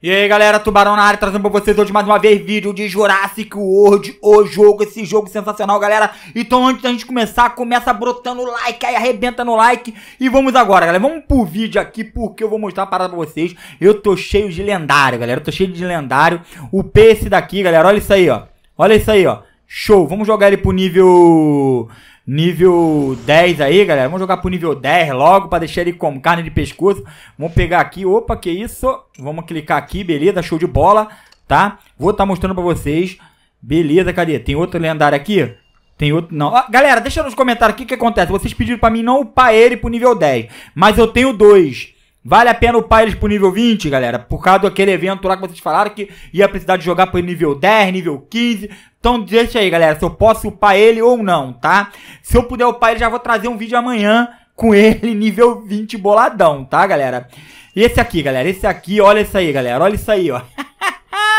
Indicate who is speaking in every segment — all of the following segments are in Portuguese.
Speaker 1: E aí galera, Tubarão na área, trazendo pra vocês hoje mais uma vez vídeo de Jurassic World, o jogo, esse jogo sensacional galera Então antes da gente começar, começa brotando o like, aí arrebenta no like E vamos agora galera, vamos pro vídeo aqui porque eu vou mostrar a parada pra vocês Eu tô cheio de lendário galera, eu tô cheio de lendário O P é esse daqui galera, olha isso aí ó Olha isso aí ó Show. Vamos jogar ele pro nível. Nível 10 aí, galera. Vamos jogar pro nível 10 logo para deixar ele como carne de pescoço. Vamos pegar aqui. Opa, que isso? Vamos clicar aqui, beleza? Show de bola, tá? Vou estar tá mostrando para vocês. Beleza, cadê? Tem outro lendário aqui? Tem outro. Não. Ah, galera, deixa nos comentários o que, que acontece. Vocês pediram para mim não upar ele pro nível 10. Mas eu tenho dois. Vale a pena upar eles pro nível 20, galera? Por causa daquele evento lá que vocês falaram que ia precisar de jogar pro nível 10, nível 15. Então deixa aí, galera, se eu posso upar ele ou não, tá? Se eu puder upar ele, já vou trazer um vídeo amanhã com ele nível 20 boladão, tá, galera? Esse aqui, galera, esse aqui, olha isso aí, galera, olha isso aí, ó.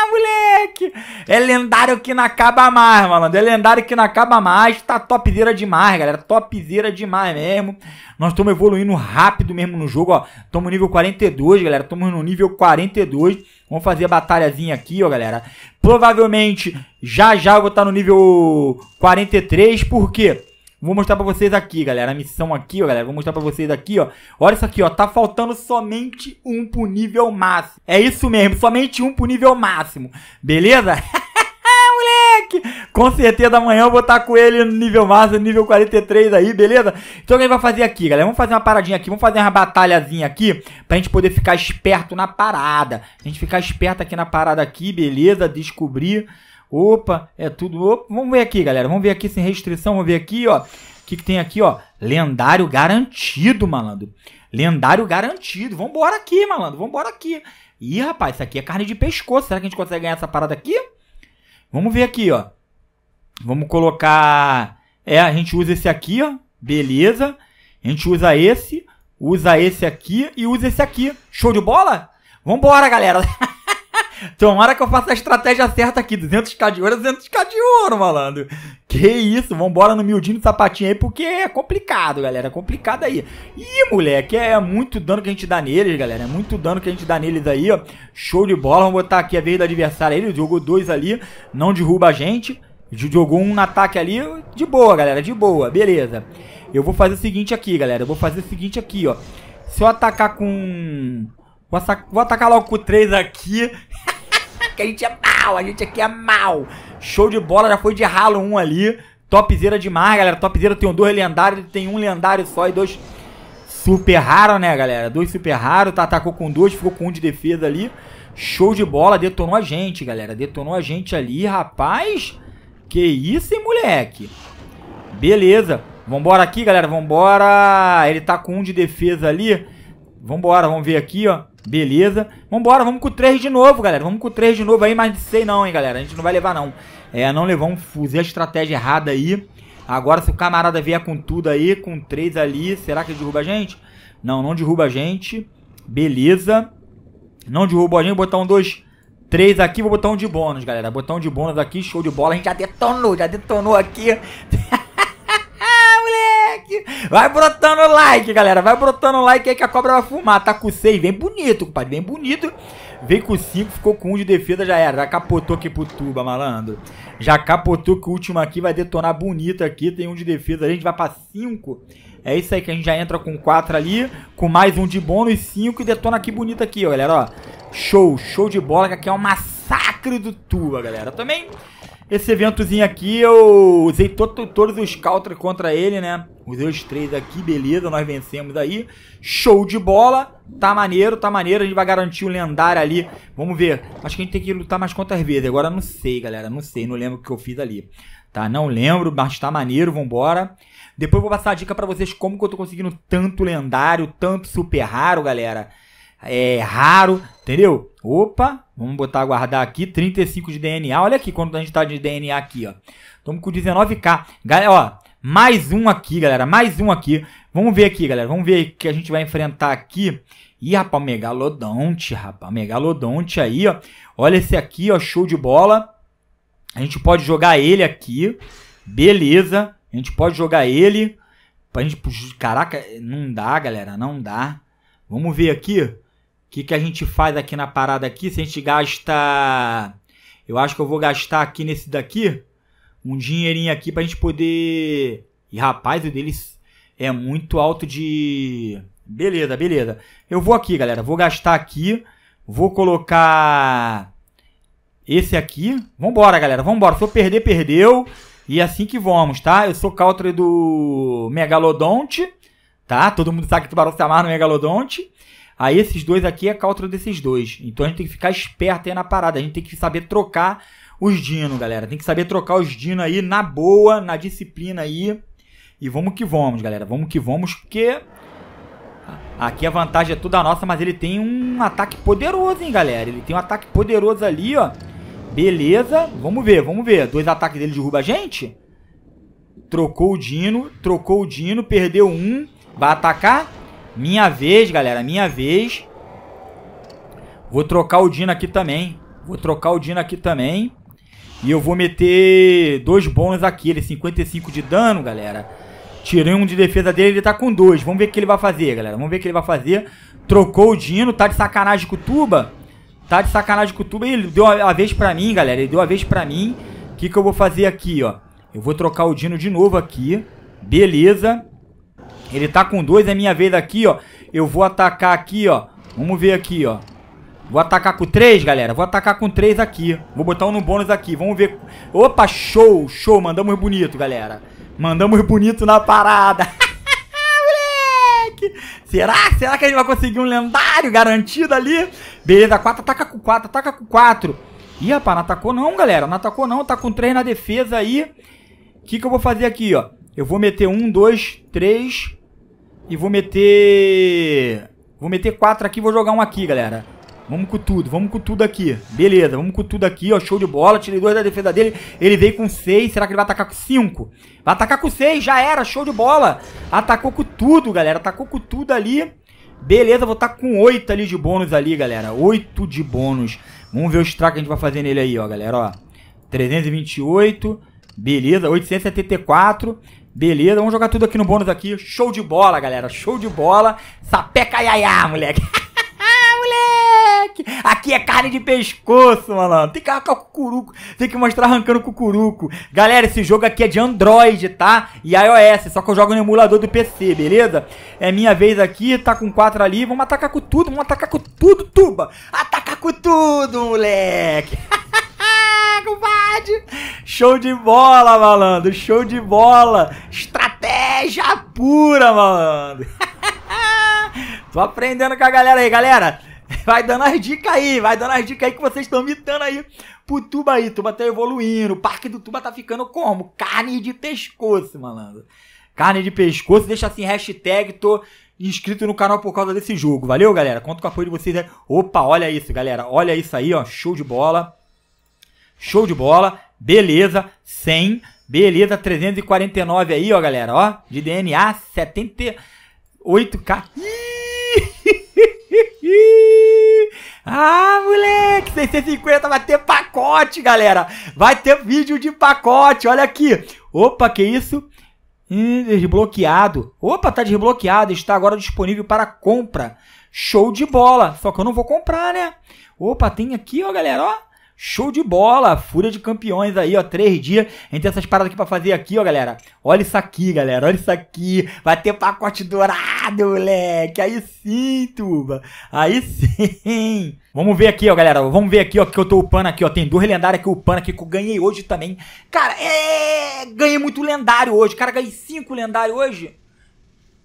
Speaker 1: moleque! É lendário que não acaba mais, malandro. É lendário que não acaba mais. Tá topzera demais, galera. Topzera demais mesmo. Nós estamos evoluindo rápido mesmo no jogo, ó. Estamos nível 42, galera. Estamos no nível 42. Vamos fazer a batalhazinha aqui, ó, galera. Provavelmente, já já eu vou estar no nível 43, por quê? Vou mostrar pra vocês aqui, galera, a missão aqui, ó, galera, vou mostrar pra vocês aqui, ó. Olha isso aqui, ó, tá faltando somente um pro nível máximo. É isso mesmo, somente um pro nível máximo, beleza? Com certeza amanhã eu vou estar com ele no nível máximo, nível 43 aí, beleza? Então o que a gente vai fazer aqui, galera? Vamos fazer uma paradinha aqui, vamos fazer uma batalhazinha aqui pra gente poder ficar esperto na parada. A gente ficar esperto aqui na parada aqui, beleza? Descobrir. Opa, é tudo... Opa. Vamos ver aqui, galera. Vamos ver aqui sem restrição, vamos ver aqui, ó. O que, que tem aqui, ó? Lendário garantido, malandro. Lendário garantido. Vambora aqui, malandro. Vambora aqui. Ih, rapaz, isso aqui é carne de pescoço. Será que a gente consegue ganhar essa parada aqui? Vamos ver aqui, ó. Vamos colocar... É, a gente usa esse aqui, ó. Beleza. A gente usa esse, usa esse aqui e usa esse aqui. Show de bola? Vambora, galera! Tomara que eu faça a estratégia certa aqui. 200k de ouro, 200k é de ouro, malandro. Que isso, vambora no miudinho de sapatinho aí, porque é complicado, galera. É complicado aí. Ih, moleque, é muito dano que a gente dá neles, galera. É muito dano que a gente dá neles aí, ó. Show de bola. Vamos botar aqui a vez do adversário. Ele jogou dois ali, não derruba a gente. Jogou um ataque ali, de boa, galera, de boa, beleza. Eu vou fazer o seguinte aqui, galera, eu vou fazer o seguinte aqui, ó. Se eu atacar com... Vou, atacar logo com o 3 aqui, que a gente é mal, a gente aqui é mal. Show de bola, já foi de ralo um ali. Topzera demais, galera. Topzera tem um dois lendários, tem um lendário só e dois super raro, né, galera? Dois super raro, tá, atacou com dois, ficou com um de defesa ali. Show de bola, detonou a gente, galera. Detonou a gente ali, rapaz. Que isso, hein, moleque? Beleza. Vambora aqui, galera, vambora. Ele tá com um de defesa ali. Vambora, vamos ver aqui, ó. Beleza. Vambora, vamos com o 3 de novo, galera. Vamos com o 3 de novo aí, mas sei não, hein, galera. A gente não vai levar, não. É, não levamos, fuzil a estratégia errada aí. Agora, se o camarada vier com tudo aí, com 3 ali, será que ele derruba a gente? Não, não derruba a gente. Beleza. Não derruba a gente, botar um 2, 3 aqui, vou botar um de bônus, galera. Botar um de bônus aqui, show de bola. A gente já detonou, já detonou aqui. Vai brotando like, galera. Vai brotando like aí que a cobra vai fumar. Tá com 6, vem bonito, compadre. Vem bonito. Vem com 5, ficou com 1 um de defesa, já era. Já capotou aqui pro tuba, malandro. Já capotou que o último aqui vai detonar bonito aqui. Tem 1 um de defesa, a gente vai pra 5. É isso aí que a gente já entra com 4 ali. Com mais um de bônus, 5 e detona aqui bonito aqui, ó, galera, ó. Show, show de bola, que aqui é um massacre do tuba, galera. Também... Esse eventozinho aqui eu usei todo, todos os counters contra ele, né? Usei os três aqui, beleza, nós vencemos aí. Show de bola, tá maneiro, tá maneiro, a gente vai garantir o lendário ali. Vamos ver, acho que a gente tem que lutar mais quantas vezes, agora não sei, galera, não sei, não lembro o que eu fiz ali. Tá, não lembro, mas tá maneiro, vambora. Depois eu vou passar a dica pra vocês como que eu tô conseguindo tanto lendário, tanto super raro, galera é raro, entendeu? Opa, vamos botar guardar aqui, 35 de DNA. Olha aqui quanto a gente tá de DNA aqui, ó. Estamos com 19k. Galera, ó, mais um aqui, galera, mais um aqui. Vamos ver aqui, galera, vamos ver o que a gente vai enfrentar aqui. Ih, rapaz, megalodonte, rapaz, megalodonte aí, ó. Olha esse aqui, ó, show de bola. A gente pode jogar ele aqui, beleza. A gente pode jogar ele. Pra gente, caraca, não dá, galera, não dá. Vamos ver aqui que, que a gente faz aqui na parada aqui? Se a gente gasta... Eu acho que eu vou gastar aqui nesse daqui um dinheirinho aqui pra gente poder... E rapaz, o deles é muito alto de... Beleza, beleza. Eu vou aqui, galera. Vou gastar aqui. Vou colocar esse aqui. Vambora, galera. Vambora. Se eu perder, perdeu. E é assim que vamos, tá? Eu sou country do Megalodonte, tá? Todo mundo sabe que tubarão se amarra no Megalodonte. Aí esses dois aqui é counter desses dois. Então a gente tem que ficar esperto aí na parada. A gente tem que saber trocar os dinos, galera. Tem que saber trocar os dinos aí na boa, na disciplina aí. E vamos que vamos, galera. Vamos que vamos, porque aqui a vantagem é toda nossa, mas ele tem um ataque poderoso, hein, galera. Ele tem um ataque poderoso ali, ó. Beleza. Vamos ver, vamos ver. Dois ataques dele derruba a gente. Trocou o dino, trocou o dino, perdeu um. Vai atacar. Minha vez, galera, minha vez. Vou trocar o Dino aqui também. Vou trocar o Dino aqui também. E eu vou meter dois bônus aqui. Ele 55 é de dano, galera. Tirei um de defesa dele, ele tá com dois. Vamos ver o que ele vai fazer, galera. Vamos ver o que ele vai fazer. Trocou o Dino, tá de sacanagem com o Tuba. Tá de sacanagem com o Tuba. Ele deu a vez pra mim, galera. Ele deu a vez pra mim. O que, que eu vou fazer aqui, ó? Eu vou trocar o Dino de novo aqui. Beleza. Ele tá com dois, é minha vez aqui, ó. Eu vou atacar aqui, ó. Vamos ver aqui, ó. Vou atacar com três, galera. Vou atacar com três aqui. Vou botar um no bônus aqui. Vamos ver. Opa, show, show. Mandamos bonito, galera. Mandamos bonito na parada. Moleque. Será? Será que a gente vai conseguir um lendário garantido ali? Beleza, quatro. Ataca com quatro. Ataca com quatro. Ih, rapaz, não atacou não, galera. Não atacou não. Tá com três na defesa aí. O que, que eu vou fazer aqui, ó? Eu vou meter um, dois, três... E vou meter... Vou meter quatro aqui vou jogar um aqui, galera. Vamos com tudo, vamos com tudo aqui. Beleza, vamos com tudo aqui, ó. Show de bola. Tirei dois da defesa dele. Ele veio com seis. Será que ele vai atacar com cinco? Vai atacar com seis, já era. Show de bola. Atacou com tudo, galera. Atacou com tudo ali. Beleza, vou estar tá com oito ali de bônus ali, galera. Oito de bônus. Vamos ver o strike que a gente vai fazer nele aí, ó, galera, ó. 328. Beleza, 874. Beleza, vamos jogar tudo aqui no bônus aqui. Show de bola, galera. Show de bola. Sapeca iaiá, moleque. moleque! Aqui é carne de pescoço, malandro. Tem que arrancar o cucuruco. Tem que mostrar arrancando o cucuruco. Galera, esse jogo aqui é de Android, tá? E iOS. Só que eu jogo no emulador do PC, beleza? É minha vez aqui. Tá com quatro ali. Vamos atacar com tudo. Vamos atacar com tudo, tuba. Atacar com tudo, moleque. covarde! Show de bola, malandro! Show de bola! Estratégia pura, malandro! Tô aprendendo com a galera aí, galera! Vai dando as dicas aí, vai dando as dicas aí que vocês estão me dando aí pro Tuba aí. Tuba tá evoluindo, o parque do Tuba tá ficando como? Carne de pescoço, malandro. Carne de pescoço, deixa assim, hashtag, tô inscrito no canal por causa desse jogo. Valeu, galera? Conto com a apoio de vocês. Né? Opa, olha isso, galera. Olha isso aí, ó. Show de bola. Show de bola. Beleza. 100. Beleza. 349 aí, ó, galera. Ó, de DNA 78K. Ah, moleque, 650 vai ter pacote, galera. Vai ter vídeo de pacote, olha aqui. Opa, que isso? Hum, desbloqueado. Opa, tá desbloqueado, está agora disponível para compra. Show de bola, só que eu não vou comprar, né? Opa, tem aqui, ó, galera, ó. Show de bola! Fúria de campeões aí, ó. Três dias. A gente tem essas paradas aqui pra fazer aqui, ó, galera. Olha isso aqui, galera. Olha isso aqui. Vai ter pacote dourado, moleque. Aí sim, tuba. Aí sim. Vamos ver aqui, ó, galera. Vamos ver aqui, ó, que eu tô upando aqui, ó. Tem duas lendárias que eu upando aqui que eu ganhei hoje também. Cara, é... Ganhei muito lendário hoje. Cara, ganhei cinco lendários hoje.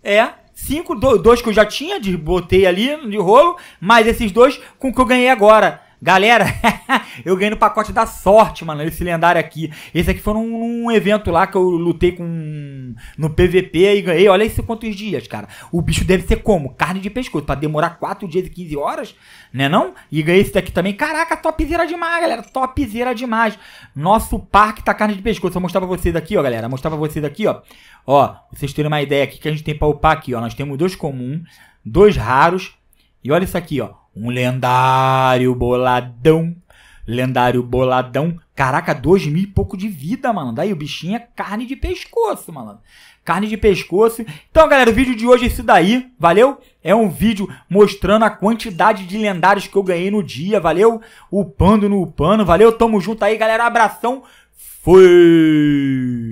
Speaker 1: É, cinco, dois que eu já tinha, botei ali de rolo, mais esses dois com que eu ganhei agora. Galera, eu ganhei no pacote da sorte, mano, esse lendário aqui. Esse aqui foi num, num, evento lá que eu lutei com no PVP e ganhei. Olha isso quantos dias, cara. O bicho deve ser como? Carne de pescoço, pra demorar 4 dias e 15 horas, né não? E ganhei esse daqui também. Caraca, topzera demais, galera. Topzera demais. Nosso parque tá carne de pescoço. Vou mostrar pra vocês aqui, ó, galera. Vou mostrar pra vocês aqui, ó. Ó, vocês terem uma ideia aqui que a gente tem pra upar aqui, ó. Nós temos dois comuns, dois raros. E olha isso aqui, ó um lendário boladão. Lendário boladão. Caraca, dois mil e pouco de vida, malandro. Aí o bichinho é carne de pescoço, malandro. Carne de pescoço. Então, galera, o vídeo de hoje é isso daí, valeu? É um vídeo mostrando a quantidade de lendários que eu ganhei no dia, valeu? Upando no upando, valeu? Tamo junto aí, galera. Abração. Fui!